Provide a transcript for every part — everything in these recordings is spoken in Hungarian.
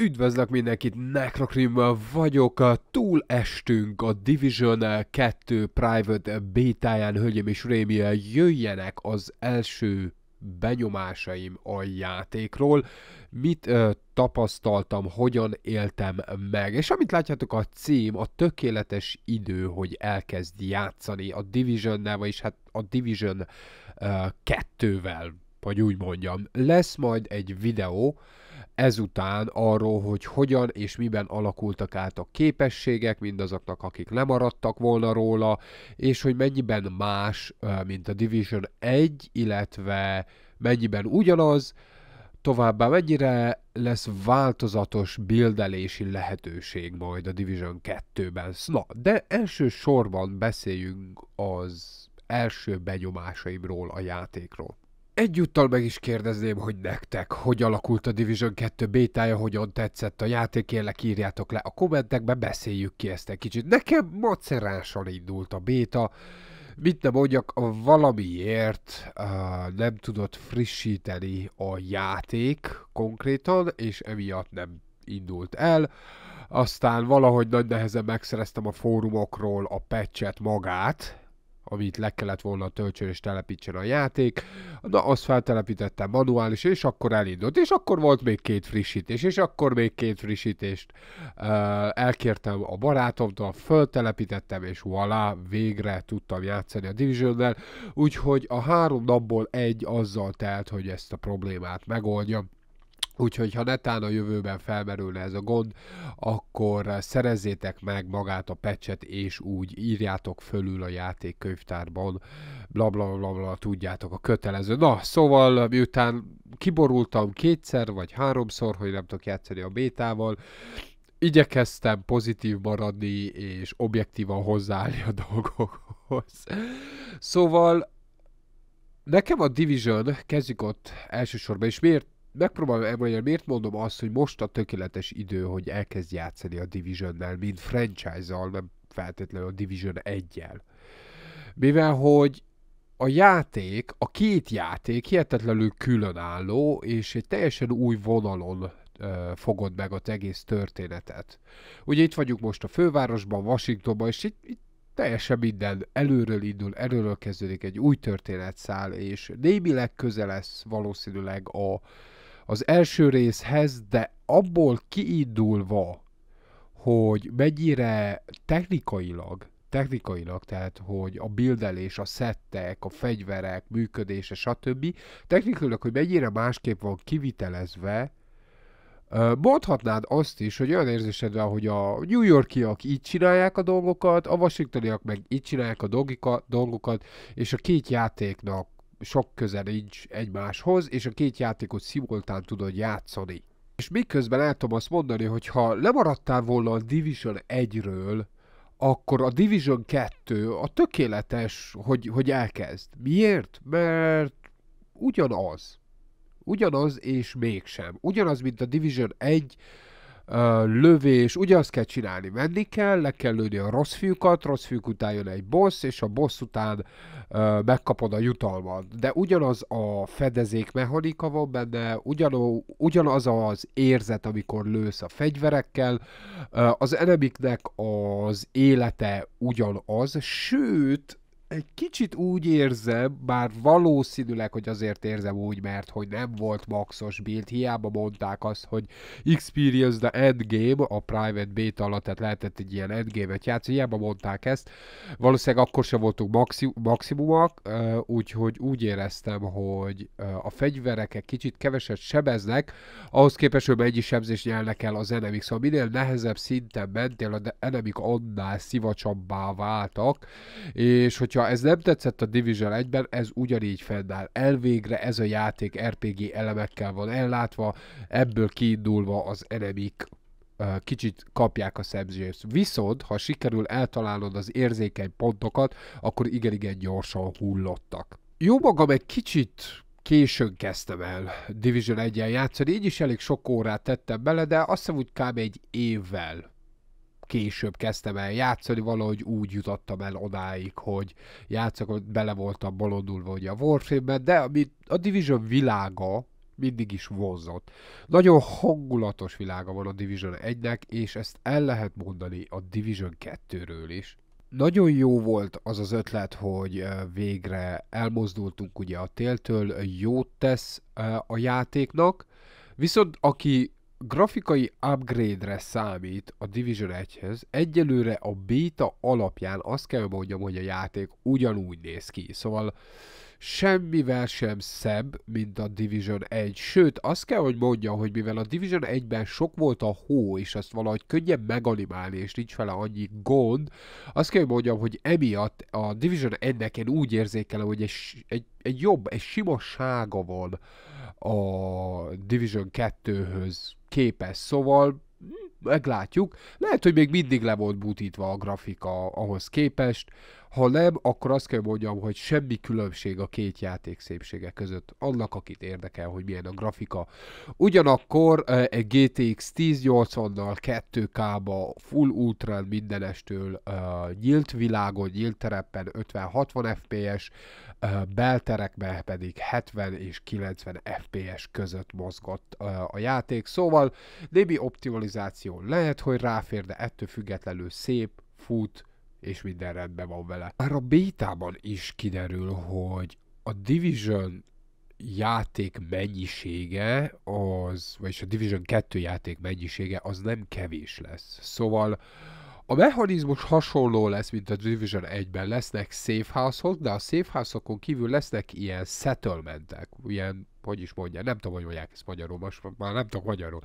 Üdvözlök mindenkit, Necrokrimmel vagyok, túlestünk a Division 2 Private Beta-ján, hölgyeim és uraim, jöjjenek az első benyomásaim a játékról, mit ö, tapasztaltam, hogyan éltem meg, és amit látjátok a cím, a tökéletes idő, hogy elkezd játszani a Division-nel, vagyis hát a Division 2-vel, vagy úgy mondjam. Lesz majd egy videó, ezután arról, hogy hogyan és miben alakultak át a képességek mindazoknak, akik lemaradtak volna róla, és hogy mennyiben más, mint a Division 1, illetve mennyiben ugyanaz, továbbá mennyire lesz változatos bildelési lehetőség majd a Division 2-ben. Na, de elsősorban beszéljünk az első benyomásaimról a játékról. Egyúttal meg is kérdezném, hogy nektek hogy alakult a Division 2 bétája, hogyan tetszett a játék, kérlek írjátok le a kommentekbe, beszéljük ki ezt egy kicsit. Nekem macerással indult a béta, mit nem mondjak, valamiért uh, nem tudott frissíteni a játék konkrétan, és emiatt nem indult el. Aztán valahogy nagy nehezen megszereztem a fórumokról a patchet magát, amit le kellett volna töltsön és telepítsen a játék. Na, azt feltelepítette manuális, és akkor elindult. És akkor volt még két frissítés, és akkor még két frissítést eh, elkértem a barátomtól, föltelepítettem, és voilà, végre tudtam játszani a Division-nel. Úgyhogy a három napból egy azzal telt, hogy ezt a problémát megoldjam. Úgyhogy ha netán a jövőben felmerülne ez a gond, akkor szerezzétek meg magát a pecset, és úgy írjátok fölül a játékkönyvtárban, bla bla bla bla, tudjátok a kötelező. Na, szóval miután kiborultam kétszer vagy háromszor, hogy nem tudok játszani a bétával, igyekeztem pozitív maradni, és objektívan hozzáállni a dolgokhoz. Szóval Nekem a Division, kezdjük ott elsősorban, és miért megpróbálom elmondani, miért mondom azt, hogy most a tökéletes idő, hogy elkezd játszani a Division-nel, mint franchise-al, nem feltétlenül a Division 1-jel. Mivel, hogy a játék, a két játék hihetetlenül különálló, és egy teljesen új vonalon fogod meg az egész történetet. Ugye itt vagyunk most a fővárosban, Washingtonban, és itt, itt teljesen minden előről indul, előről kezdődik egy új történetszál, és némileg közel lesz valószínűleg a az első részhez, de abból kiindulva, hogy mennyire technikailag, technikailag, tehát hogy a bildelés, a szettek, a fegyverek működése, stb. Technikailag, hogy mennyire másképp van kivitelezve, Mondhatnád azt is, hogy olyan érzésed van, hogy a New Yorkiak így csinálják a dolgokat, a washingtoniak meg így csinálják a dolgokat, és a két játéknak sok köze nincs egymáshoz, és a két játékot szimultán tudod játszani. És miközben el tudom azt mondani, hogy ha lemaradtál volna a Division 1-ről, akkor a Division 2 a tökéletes, hogy, hogy elkezd. Miért? Mert ugyanaz. Ugyanaz és mégsem. Ugyanaz, mint a Division 1, lövés, ugye azt kell csinálni, menni kell, le kell lőni a rossz fiúkat, rossz fiúk után jön egy boss, és a boss után ö, megkapod a jutalmat. De ugyanaz a fedezék mechanika van benne, ugyanó, ugyanaz az érzet, amikor lősz a fegyverekkel, ö, az enemiknek az élete ugyanaz, sőt, egy kicsit úgy érzem, bár valószínűleg, hogy azért érzem úgy, mert hogy nem volt maxos build, hiába mondták azt, hogy experience the endgame a private beta alatt, tehát lehetett egy ilyen endgame-et játszani, hiába mondták ezt, valószínűleg akkor sem voltunk maxi- maximumak, úgyhogy úgy éreztem, hogy a fegyverek egy kicsit keveset sebeznek, ahhoz képest, hogy mennyi sebzést nyelnek el az enemik, szóval minél nehezebb szinten mentél, az enemik annál szivacsabbá váltak, és hogyha hogyha ez nem tetszett a Division 1-ben, ez ugyanígy feldáll. Elvégre ez a játék RPG er elemekkel van ellátva, ebből kiindulva az enemik kicsit kapják a szemzést. Viszont, ha sikerül eltalálod az érzékeny pontokat, akkor igen-igen gyorsan hullottak. Jó magam egy kicsit későn kezdtem el Division 1-en játszani, így is elég sok órát tettem bele, de azt hiszem úgy kb. egy évvel később kezdtem el játszani, valahogy úgy jutottam el odáig, hogy játszok, bele voltam bolondulva ugye a warframe de ami a Division világa mindig is vonzott. Nagyon hangulatos világa van a Division 1-nek, és ezt el lehet mondani a Division 2-ről is. Nagyon jó volt az az ötlet, hogy végre elmozdultunk ugye a téltől, jót tesz a játéknak, viszont aki grafikai upgrade-re számít a Division 1-hez, egyelőre a beta alapján azt kell mondjam, hogy a játék ugyanúgy néz ki. Szóval semmivel sem szebb, mint a Division 1. Sőt, azt kell, hogy mondjam, hogy mivel a Division 1-ben sok volt a hó, és azt valahogy könnyen meganimálni, és nincs vele annyi gond, azt kell, hogy mondjam, hogy emiatt a Division 1-nek én úgy érzékelem, hogy egy, egy, egy jobb, egy sima sága van a Division 2-höz képes. Szóval hm, meglátjuk. Lehet, hogy még mindig le volt butítva a grafika ahhoz képest, ha nem, akkor azt kell mondjam, hogy semmi különbség a két játék szépsége között. Annak, akit érdekel, hogy milyen a grafika. Ugyanakkor e, egy GTX 1080-nal 2K-ba full ultra mindenestől e, nyílt világon, nyílt terepen 50-60 FPS, e, belterekben pedig 70 és 90 FPS között mozgott a játék. Szóval némi optimalizáció lehet, hogy ráfér, de ettől függetlenül szép, fut, és minden rendben van vele. Már a bétában is kiderül, hogy a Division játék mennyisége az, vagyis a Division 2 játék mennyisége az nem kevés lesz. Szóval a mechanizmus hasonló lesz, mint a Division 1-ben. Lesznek safe house de a safe house kívül lesznek ilyen settlementek, ilyen hogy is mondják, nem tudom, hogy mondják ezt magyarul, most már nem tudok magyarul.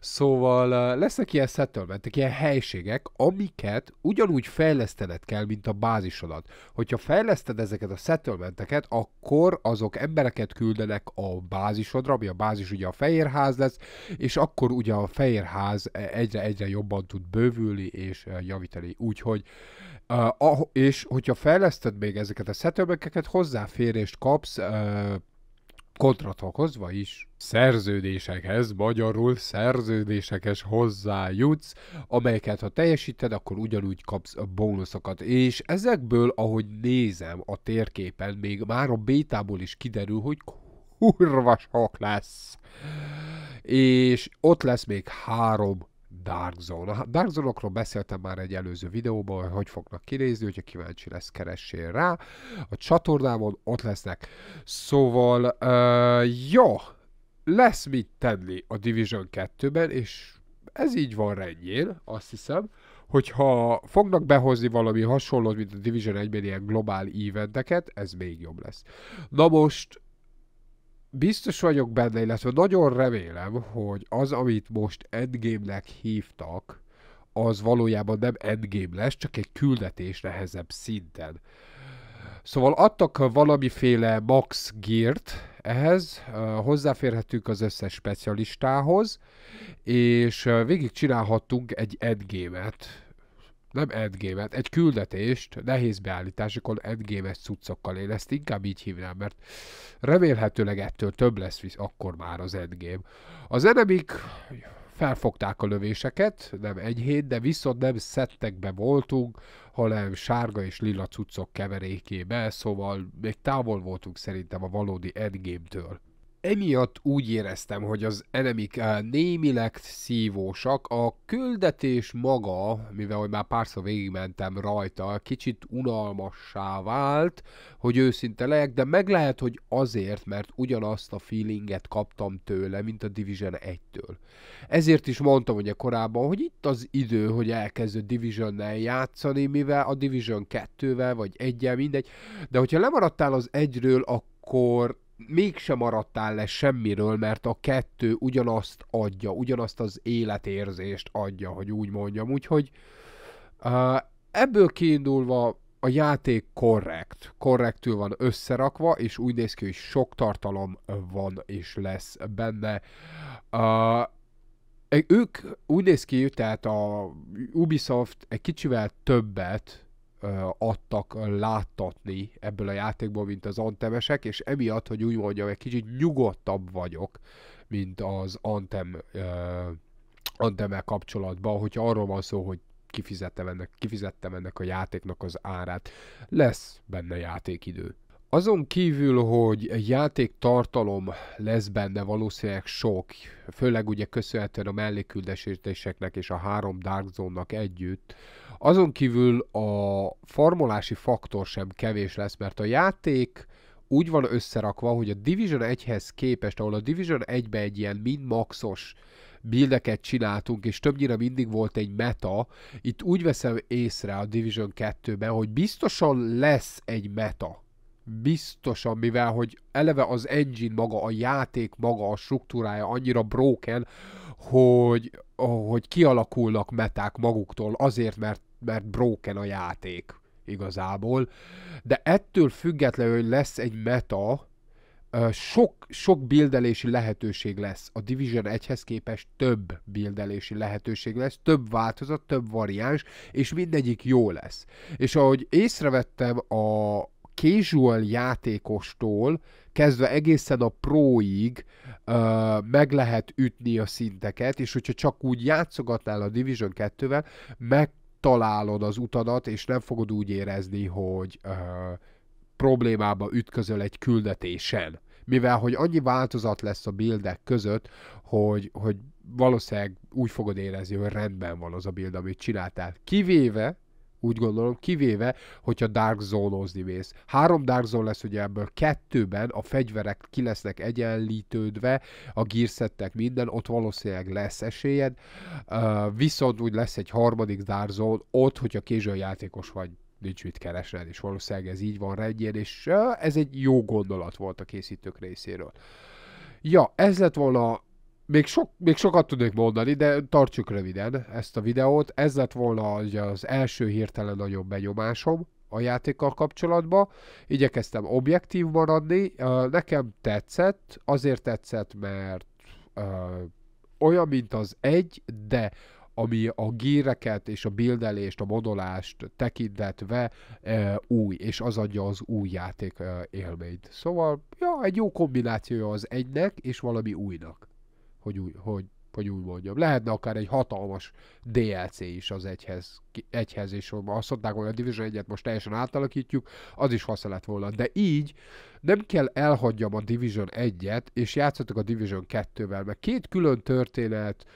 Szóval eh, lesznek ilyen settlementek, ilyen helységek, amiket ugyanúgy fejlesztened kell, mint a bázisodat. Hogyha fejleszted ezeket a settlementeket, akkor azok embereket küldenek a bázisodra, ami a bázis ugye a fehérház lesz, és akkor ugye a fehérház egyre-egyre jobban tud bővülni és eh, javítani. Úgyhogy Uh, és hogyha fejleszted még ezeket a settlementeket, hozzáférést kapsz uh, kontratokhoz, vagyis szerződésekhez, magyarul szerződésekhez hozzájutsz, amelyeket ha teljesíted, akkor ugyanúgy kapsz bónuszokat. És ezekből, ahogy nézem a térképen, még már a bétából is kiderül, hogy kurva sok lesz. És ott lesz még három Dark Zone. A Dark Zone-okról beszéltem már egy előző videóban, hogy fognak kinézni, hogyha kíváncsi lesz, keressél rá. A csatornámon ott lesznek. Szóval, uh, jó, lesz mit tenni a Division 2-ben, és ez így van rendjén, azt hiszem hogyha fognak behozni valami hasonlót, mint a Division 1-ben ilyen globál eventeket, ez még jobb lesz. Na most biztos vagyok benne, illetve nagyon remélem, hogy az, amit most endgame hívtak, az valójában nem endgame lesz, csak egy küldetés nehezebb szinten. Szóval adtak valamiféle max geart ehhez, hozzáférhetünk az összes specialistához, és végig csinálhattunk egy endgame-et nem endgame egy küldetést nehéz beállításokon endgame cuccokkal. Én ezt inkább így hívnám, mert remélhetőleg ettől több lesz visz akkor már az endgame. Az enemik felfogták a lövéseket, nem enyhén, de viszont nem szettekbe voltunk, hanem sárga és lila cuccok keverékébe, szóval még távol voltunk szerintem a valódi endgame-től emiatt úgy éreztem, hogy az enemik eh, némileg szívósak. A küldetés maga, mivel hogy már párszor végigmentem rajta, kicsit unalmassá vált, hogy őszinte legyek, de meg lehet, hogy azért, mert ugyanazt a feelinget kaptam tőle, mint a Division 1-től. Ezért is mondtam ugye korábban, hogy itt az idő, hogy elkezdő Division-nel játszani, mivel a Division 2-vel vagy 1 mindegy, de hogyha lemaradtál az egyről, akkor mégsem maradtál le semmiről, mert a kettő ugyanazt adja, ugyanazt az életérzést adja, hogy úgy mondjam. Úgyhogy ebből kiindulva a játék korrekt, korrektül van összerakva, és úgy néz ki, hogy sok tartalom van és lesz benne. ők úgy néz ki, tehát a Ubisoft egy kicsivel többet adtak láttatni ebből a játékból, mint az antemesek, és emiatt, hogy úgy mondjam, egy kicsit nyugodtabb vagyok, mint az antem uh, antemmel kapcsolatban, hogyha arról van szó, hogy kifizettem ennek, kifizettem ennek a játéknak az árát. Lesz benne játékidő. Azon kívül, hogy egy játék tartalom lesz benne valószínűleg sok, főleg ugye köszönhetően a melléküldesítéseknek és a három Dark Zone-nak együtt, azon kívül a farmolási faktor sem kevés lesz, mert a játék úgy van összerakva, hogy a Division 1-hez képest, ahol a Division 1-be egy ilyen mind maxos bildeket csináltunk, és többnyire mindig volt egy meta, itt úgy veszem észre a Division 2-ben, hogy biztosan lesz egy meta. Biztosan, mivel hogy eleve az engine maga, a játék maga, a struktúrája annyira broken, hogy hogy kialakulnak meták maguktól azért, mert, mert broken a játék igazából, de ettől függetlenül, hogy lesz egy meta, sok, sok bildelési lehetőség lesz. A Division 1-hez képest több bildelési lehetőség lesz, több változat, több variáns, és mindegyik jó lesz. És ahogy észrevettem a, casual játékostól kezdve egészen a próig uh, meg lehet ütni a szinteket, és hogyha csak úgy játszogatnál a Division 2-vel, megtalálod az utadat, és nem fogod úgy érezni, hogy uh, problémába ütközöl egy küldetésen. Mivel, hogy annyi változat lesz a bildek között, hogy, hogy valószínűleg úgy fogod érezni, hogy rendben van az a bild, amit csináltál. Kivéve, úgy gondolom, kivéve, hogyha Dark Zone-ozni mész. Három Dark Zone lesz ugye ebből, kettőben a fegyverek ki lesznek egyenlítődve, a gírszettek minden, ott valószínűleg lesz esélyed, uh, viszont úgy lesz egy harmadik Dark Zone, ott, hogyha késői játékos vagy nincs mit keresned, és valószínűleg ez így van rendjén, és uh, ez egy jó gondolat volt a készítők részéről. Ja, ez lett volna még, sok, még sokat tudnék mondani, de tartsuk röviden ezt a videót. Ez lett volna az első hirtelen nagyobb benyomásom a játékkal kapcsolatban. Igyekeztem objektív maradni. Nekem tetszett, azért tetszett, mert olyan, mint az egy, de ami a gíreket és a bildelést, a modolást tekintetve e, új, és az adja az új játék e, élményt. Szóval, ja, egy jó kombinációja az egynek és valami újnak hogy, új, hogy, hogy úgy mondjam. Lehetne akár egy hatalmas DLC is az egyhez, egyhez és azt mondták, hogy a Division 1-et most teljesen átalakítjuk, az is hasza lett volna. De így nem kell elhagyjam a Division 1-et, és játszhatok a Division 2-vel, mert két külön történet,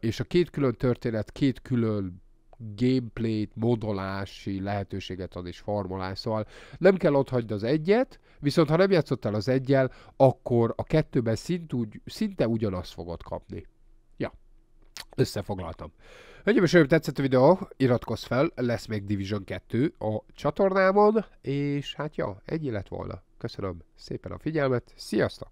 és a két külön történet két külön gameplayt, modolási lehetőséget ad és farmolás, szóval nem kell ott hagyd az egyet, viszont ha nem játszottál az egyel, akkor a kettőben szint úgy, szinte ugyanazt fogod kapni. Ja, összefoglaltam. Hölgyeim most Uraim, tetszett a videó, iratkozz fel, lesz még Division 2 a csatornámon, és hát ja, ennyi lett volna. Köszönöm szépen a figyelmet, sziasztok!